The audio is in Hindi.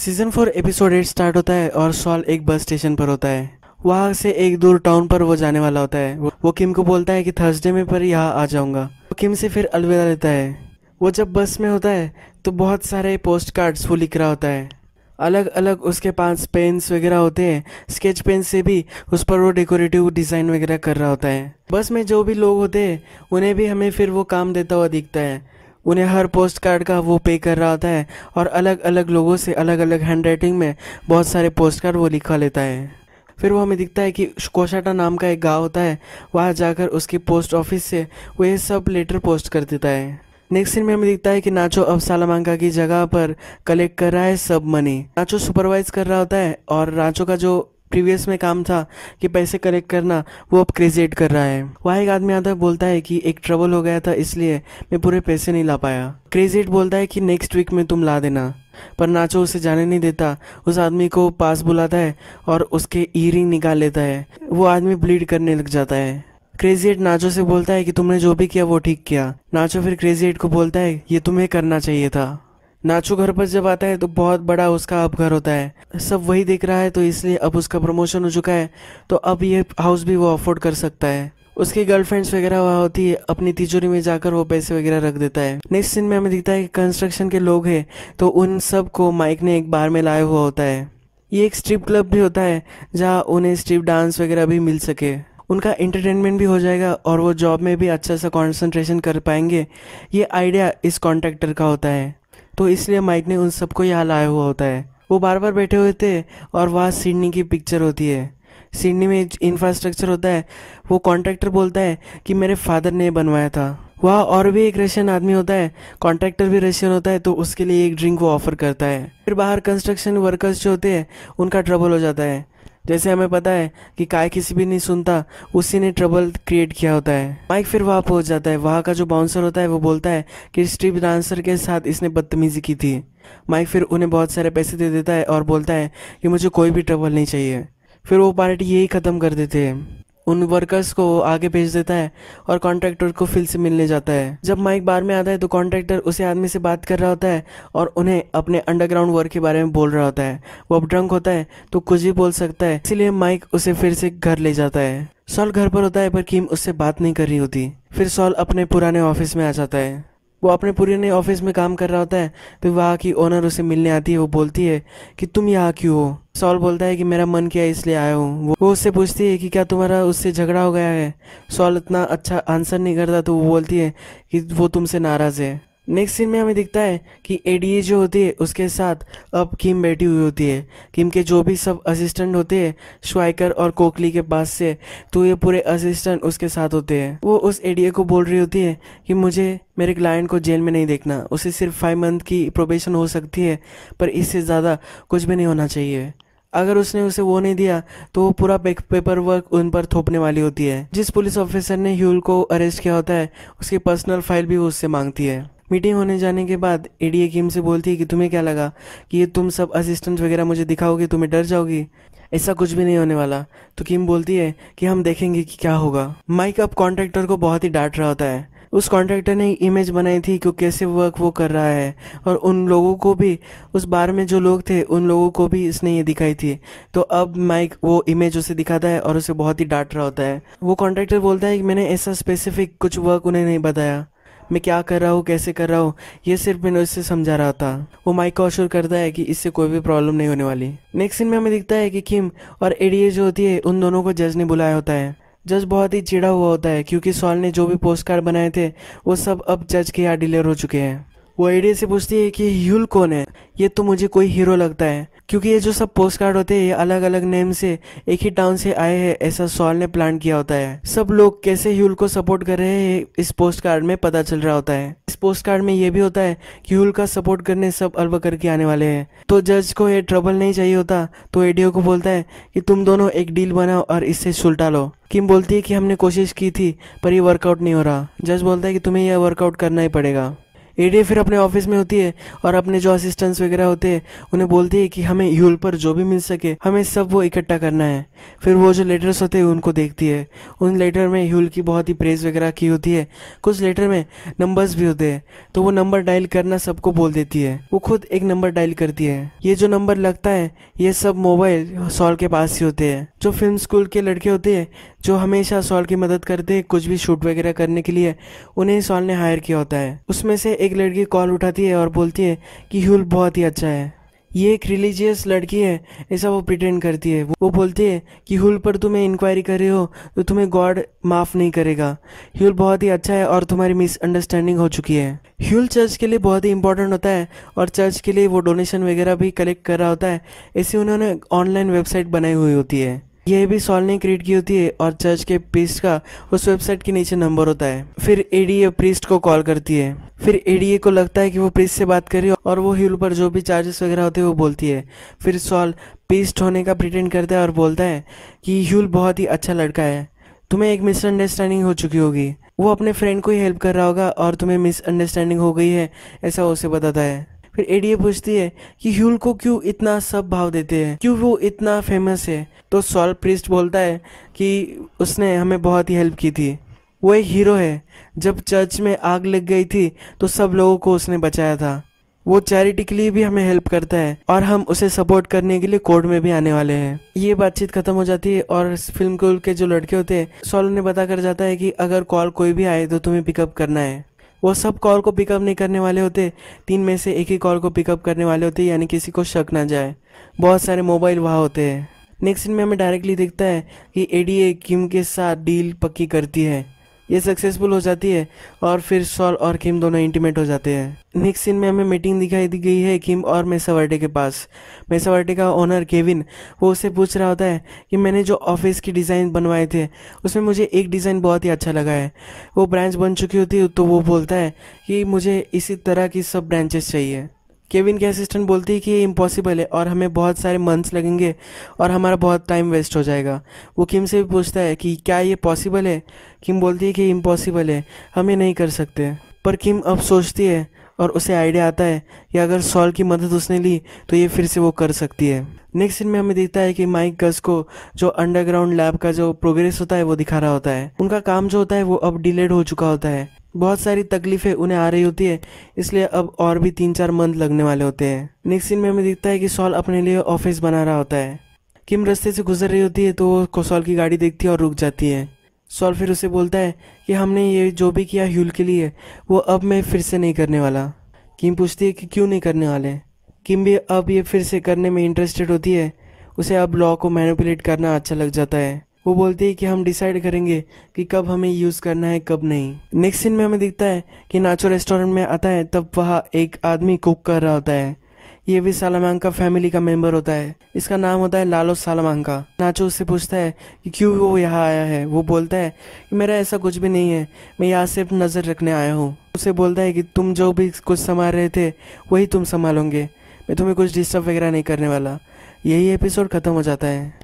season four episode eight start होता है और सॉल एक बस स्टेशन पर होता है वहाँ से एक दूर टाउन पर वो जाने वाला होता है वो किम को बोलता है कि थर्सडे में पर यहाँ आ जाऊँगा वो किम से फिर अलविदा लेता है वो जब बस में होता है तो बहुत सारे पोस्ट कार्ड्स वो लिख रहा होता है अलग अलग उसके पास पेन्स वगैरह होते हैं स्केच पेन से भी उस पर वो डेकोरेटिव डिज़ाइन वगैरह कर रहा होता है बस में जो भी लोग होते हैं उन्हें भी हमें फिर वो काम देता हुआ दिखता है उन्हें हर पोस्ट कार्ड का वो पे कर रहा होता है और अलग अलग लोगों से अलग अलग हैंड राइटिंग में बहुत सारे पोस्ट कार्ड वो लिखा लेता है फिर वो हमें दिखता है कि कोशाटा नाम का एक गांव होता है वहाँ जाकर उसकी पोस्ट ऑफिस से वो ये सब लेटर पोस्ट कर देता है नेक्स्ट सीन में हमें दिखता है कि नाचो अब सालामांका की जगह पर कलेक्ट कर रहा है सब मनी नाचो सुपरवाइज कर रहा होता है और नाचो का जो प्रीवियस में काम था कि पैसे कलेक्ट करना वो अब क्रेजेट कर रहा है वहाँ एक आदमी आता है बोलता है कि एक ट्रबल हो गया था इसलिए मैं पूरे पैसे नहीं ला पाया क्रेजेट बोलता है कि नेक्स्ट वीक में तुम ला देना पर नाचो उसे जाने नहीं देता उस आदमी को पास बुलाता है और उसके ईयरिंग निकाल लेता है वो आदमी ब्लीड करने लग जाता है क्रेजी एट नाचो से बोलता है कि तुमने जो भी किया वो ठीक किया नाचो फिर क्रेजी एट को बोलता है ये तुम्हें करना चाहिए था नाचो घर पर जब आता है तो बहुत बड़ा उसका अब घर होता है सब वही देख रहा है तो इसलिए अब उसका प्रमोशन हो चुका है तो अब ये हाउस भी वो अफोर्ड कर सकता है उसकी गर्लफ्रेंड्स वगैरह वहाँ होती है अपनी तिजोरी में जाकर वो पैसे वगैरह रख देता है नेक्स्ट सीन में हमें दिखता है कि कंस्ट्रक्शन के लोग हैं तो उन सब को माइक ने एक बार में लाया हुआ होता है ये एक स्ट्रिप क्लब भी होता है जहाँ उन्हें स्ट्रिप डांस वगैरह भी मिल सके उनका एंटरटेनमेंट भी हो जाएगा और वो जॉब में भी अच्छा सा कॉन्सेंट्रेशन कर पाएंगे ये आइडिया इस कॉन्ट्रैक्टर का होता है तो इसलिए माइक ने उन सबको यहाँ लाया हुआ होता है वो बार बार बैठे हुए थे और वहाँ सिडनी की पिक्चर होती है सिडनी में इंफ्रास्ट्रक्चर होता है वो कॉन्ट्रैक्टर बोलता है कि मेरे फादर ने बनवाया था वहाँ और भी एक रशियन आदमी होता है कॉन्ट्रैक्टर भी रशियन होता है तो उसके लिए एक ड्रिंक वो ऑफर करता है फिर बाहर कंस्ट्रक्शन वर्कर्स जो होते हैं उनका ट्रबल हो जाता है जैसे हमें पता है कि काय किसी भी नहीं सुनता उसी ने ट्रबल क्रिएट किया होता है माइक फिर वहाँ पहुँच जाता है वहाँ का जो बाउंसर होता है वो बोलता है कि स्ट्रीप डांसर के साथ इसने बदतमीजी की थी माइक फिर उन्हें बहुत सारे पैसे दे देता है और बोलता है कि मुझे कोई भी ट्रबल नहीं चाहिए फिर वो पार्टी यही ख़त्म कर देते हैं उन वर्कर्स को आगे भेज देता है और कॉन्ट्रैक्टर को फिल से मिलने जाता है जब माइक बार में आता है तो कॉन्ट्रैक्टर उसे आदमी से बात कर रहा होता है और उन्हें अपने अंडरग्राउंड वर्क के बारे में बोल रहा होता है वो अब ड्रंक होता है तो कुछ भी बोल सकता है इसलिए माइक उसे फिर से घर ले जाता है सॉल घर पर होता है पर कीम उससे बात नहीं कर रही होती फिर सॉल अपने पुराने ऑफिस में आ जाता है वो अपने पूरे नए ऑफिस में काम कर रहा होता है फिर वहाँ की ओनर उसे मिलने आती है वो बोलती है कि तुम यहाँ क्यों हो सॉल बोलता है कि मेरा मन किया इसलिए आया हूँ वो उससे पूछती है कि क्या तुम्हारा उससे झगड़ा हो गया है सॉल इतना अच्छा आंसर नहीं करता तो वो बोलती है कि वो तुमसे नाराज़ है नेक्स्ट सीन में हमें दिखता है कि एडीए जो होती है उसके साथ अब किम बैठी हुई होती है किम के जो भी सब असिस्टेंट होते हैं श्वाइकर और कोकली के पास से तो ये पूरे असिस्टेंट उसके साथ होते हैं वो उस एडीए को बोल रही होती है कि मुझे मेरे क्लाइंट को जेल में नहीं देखना उसे सिर्फ फाइव मंथ की प्रोबेशन हो सकती है पर इससे ज़्यादा कुछ भी नहीं होना चाहिए अगर उसने उसे वो नहीं दिया तो वो पूरा पेपर वर्क उन पर थोपने वाली होती है जिस पुलिस ऑफिसर ने ह्यूल को अरेस्ट किया होता है उसकी पर्सनल फाइल भी वो उससे मांगती है मीटिंग होने जाने के बाद एडीए कीम से बोलती है कि तुम्हें क्या लगा कि ये तुम सब असिस्टेंट वगैरह मुझे दिखाओगे तुम्हें डर जाओगी ऐसा कुछ भी नहीं होने वाला तो किम बोलती है कि हम देखेंगे कि क्या होगा माइक अब कॉन्ट्रैक्टर को बहुत ही डांट रहा होता है उस कॉन्ट्रैक्टर ने इमेज बनाई थी कि कैसे वर्क वो कर रहा है और उन लोगों को भी उस बार में जो लोग थे उन लोगों को भी इसने ये दिखाई थी तो अब माइक वो इमेज उसे दिखाता है और उसे बहुत ही डांट रहा होता है वो कॉन्ट्रैक्टर बोलता है कि मैंने ऐसा स्पेसिफिक कुछ वर्क उन्हें नहीं बताया मैं क्या कर रहा हूँ कैसे कर रहा हूँ ये सिर्फ विनोद से समझा रहा था वो माइक को अशोर करता है कि इससे कोई भी प्रॉब्लम नहीं होने वाली नेक्स्ट सीन में हमें दिखता है कि किम और एडीए जो होती है उन दोनों को जज ने बुलाया होता है जज बहुत ही चिड़ा हुआ होता है क्योंकि सॉल ने जो भी पोस्ट कार्ड बनाए थे वो सब अब जज के यहाँ डिलीवर हो चुके हैं वो एडी से पूछती है कि ह्यूल कौन है ये तो मुझे कोई हीरो लगता है क्योंकि ये जो सब पोस्ट कार्ड होते हैं ये अलग अलग नेम से एक ही टाउन से आए हैं ऐसा सॉल ने प्लान किया होता है सब लोग कैसे ह्यूल को सपोर्ट कर रहे हैं इस पोस्ट कार्ड में पता चल रहा होता है इस पोस्ट कार्ड में ये भी होता है कि ह्यूल का सपोर्ट करने सब अलव करके आने वाले हैं तो जज को ये ट्रबल नहीं चाहिए होता तो एडियो को बोलता है कि तुम दोनों एक डील बनाओ और इससे सुलटा लो किम बोलती है कि हमने कोशिश की थी पर ये वर्कआउट नहीं हो रहा जज बोलता है कि तुम्हें यह वर्कआउट करना ही पड़ेगा ए फिर अपने ऑफिस में होती है और अपने जो असिस्टेंट्स वगैरह होते हैं उन्हें बोलती है कि हमें यूल पर जो भी मिल सके हमें सब वो इकट्ठा करना है फिर वो जो लेटर्स होते हैं उनको देखती है उन लेटर में यूल की बहुत ही प्रेज वगैरह की होती है कुछ लेटर में नंबर्स भी होते हैं तो वो नंबर डायल करना सबको बोल देती है वो खुद एक नंबर डायल करती है ये जो नंबर लगता है ये सब मोबाइल सॉल के पास ही होते हैं जो फिल्म स्कूल के लड़के होते हैं जो हमेशा सॉल की मदद करते हैं कुछ भी शूट वगैरह करने के लिए उन्हें सॉल ने हायर किया होता है उसमें से एक एक लड़की कॉल उठाती है और बोलती है कि ह्यूल बहुत ही अच्छा है ये एक रिलीजियस लड़की है ऐसा वो प्रिटेंड करती है वो बोलती है कि हुल पर तुम्हें इंक्वायरी कर रहे हो तो तुम्हें गॉड माफ़ नहीं करेगा ह्यूल बहुत ही अच्छा है और तुम्हारी मिसअंडरस्टैंडिंग हो चुकी है ह्यूल चर्च के लिए बहुत ही इंपॉर्टेंट होता है और चर्च के लिए वो डोनेशन वगैरह भी कलेक्ट कर रहा होता है ऐसे उन्होंने ऑनलाइन वेबसाइट बनाई हुई होती है यह भी सॉल ने क्रिएट की होती है और चर्च के प्रीस्ट का उस वेबसाइट के नीचे नंबर होता है फिर एडीए प्रीस्ट को कॉल करती है फिर एडीए को लगता है कि वो प्रीस्ट से बात कर रही है और वो हिल पर जो भी चार्जेस वगैरह होते हैं वो बोलती है फिर सॉल प्रीस्ट होने का प्रिटेंड करता है और बोलता है कि ह्यूल बहुत ही अच्छा लड़का है तुम्हें एक मिसअंडरस्टैंडिंग हो चुकी होगी वो अपने फ्रेंड को ही हेल्प कर रहा होगा और तुम्हें मिसअंडरस्टैंडिंग हो गई है ऐसा उसे बताता है फिर एडीए पूछती है कि ह्यूल को क्यों इतना सब भाव देते हैं क्यों वो इतना फेमस है तो सॉल प्रिस्ट बोलता है कि उसने हमें बहुत ही हेल्प की थी वो एक हीरो है जब चर्च में आग लग गई थी तो सब लोगों को उसने बचाया था वो चैरिटी के लिए भी हमें हेल्प करता है और हम उसे सपोर्ट करने के लिए कोर्ट में भी आने वाले हैं ये बातचीत खत्म हो जाती है और फिल्म के जो लड़के होते हैं सॉल उन्हें बता कर जाता है कि अगर कॉल कोई भी आए तो तुम्हें पिकअप करना है वो सब कॉल को पिकअप नहीं करने वाले होते तीन में से एक ही कॉल को पिकअप करने वाले होते यानी किसी को शक ना जाए बहुत सारे मोबाइल वहाँ होते हैं नेक्स्ट में हमें डायरेक्टली दिखता है कि एडीए किम के साथ डील पक्की करती है ये सक्सेसफुल हो जाती है और फिर सॉल और किम दोनों इंटीमेट हो जाते हैं नेक्स्ट सीन में हमें मीटिंग दिखाई दी गई है किम और मेसावर्टे के पास मेसावर्टे का ओनर केविन वो उसे पूछ रहा होता है कि मैंने जो ऑफिस की डिज़ाइन बनवाए थे उसमें मुझे एक डिज़ाइन बहुत ही अच्छा लगा है वो ब्रांच बन चुकी होती है तो वो बोलता है कि मुझे इसी तरह की सब ब्रांचेस चाहिए केविन के असिस्टेंट बोलती है कि ये इम्पॉसिबल है और हमें बहुत सारे मंथ्स लगेंगे और हमारा बहुत टाइम वेस्ट हो जाएगा वो किम से भी पूछता है कि क्या ये पॉसिबल है किम बोलती है कि इम्पॉसिबल है हम ये नहीं कर सकते पर किम अब सोचती है और उसे आइडिया आता है कि अगर सॉल की मदद उसने ली तो ये फिर से वो कर सकती है नेक्स्ट सीन में हमें दिखता है कि माइक गस को जो अंडरग्राउंड लैब का जो प्रोग्रेस होता है वो दिखा रहा होता है उनका काम जो होता है वो अब डिलेड हो चुका होता है बहुत सारी तकलीफें उन्हें आ रही होती है इसलिए अब और भी तीन चार मंथ लगने वाले होते हैं नेक्स्ट सीन में हमें दिखता है कि सॉल अपने लिए ऑफिस बना रहा होता है किम रस्ते से गुजर रही होती है तो वो सॉल की गाड़ी देखती है और रुक जाती है सॉल फिर उसे बोलता है कि हमने ये जो भी किया ह्यूल के लिए वो अब मैं फिर से नहीं करने वाला किम पूछती है कि क्यों नहीं करने वाले किम भी अब ये फिर से करने में इंटरेस्टेड होती है उसे अब लॉ को मैनिपुलेट करना अच्छा लग जाता है वो बोलती है कि हम डिसाइड करेंगे कि कब हमें यूज़ करना है कब नहीं नेक्स्ट सीन में हमें दिखता है कि नाचो रेस्टोरेंट में आता है तब वहाँ एक आदमी कुक कर रहा होता है ये भी सालामांका फैमिली का मेंबर होता है इसका नाम होता है लालो सालामांका नाचो उससे पूछता है कि क्यों वो यहाँ आया है वो बोलता है कि मेरा ऐसा कुछ भी नहीं है मैं यहाँ सिर्फ नज़र रखने आया हूँ उसे बोलता है कि तुम जो भी कुछ संभाल रहे थे वही तुम संभालोगे मैं तुम्हें कुछ डिस्टर्ब वगैरह नहीं करने वाला यही एपिसोड ख़त्म हो जाता है